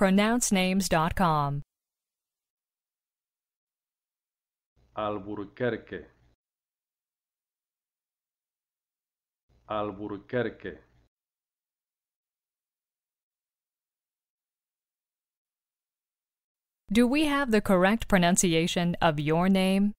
pronouncenames.com. Alburquerque Alburquerque Do we have the correct pronunciation of your name?